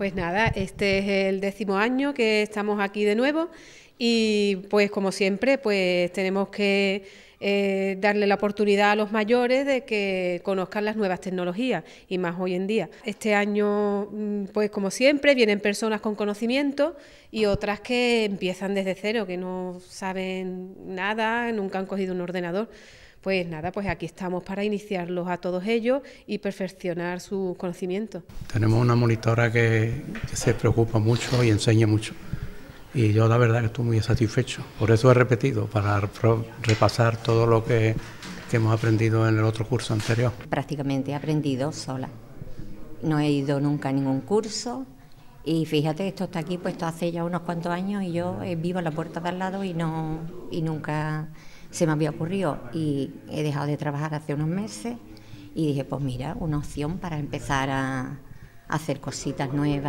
Pues nada, este es el décimo año que estamos aquí de nuevo y pues como siempre pues tenemos que eh, darle la oportunidad a los mayores de que conozcan las nuevas tecnologías y más hoy en día. Este año, mm, pues como siempre, vienen personas con conocimiento y otras que empiezan desde cero, que no saben nada, nunca han cogido un ordenador. Pues nada, pues aquí estamos para iniciarlos a todos ellos y perfeccionar su conocimiento. Tenemos una monitora que se preocupa mucho y enseña mucho y yo la verdad que estoy muy satisfecho. Por eso he repetido, para repasar todo lo que, hemos aprendido en el otro curso anterior. Prácticamente he aprendido sola. No he ido nunca a ningún curso y fíjate, esto está aquí puesto hace ya unos cuantos años y yo eh, vivo a la puerta de al lado y, no, y nunca se me había ocurrido. Y he dejado de trabajar hace unos meses y dije, pues mira, una opción para empezar a hacer cositas nuevas.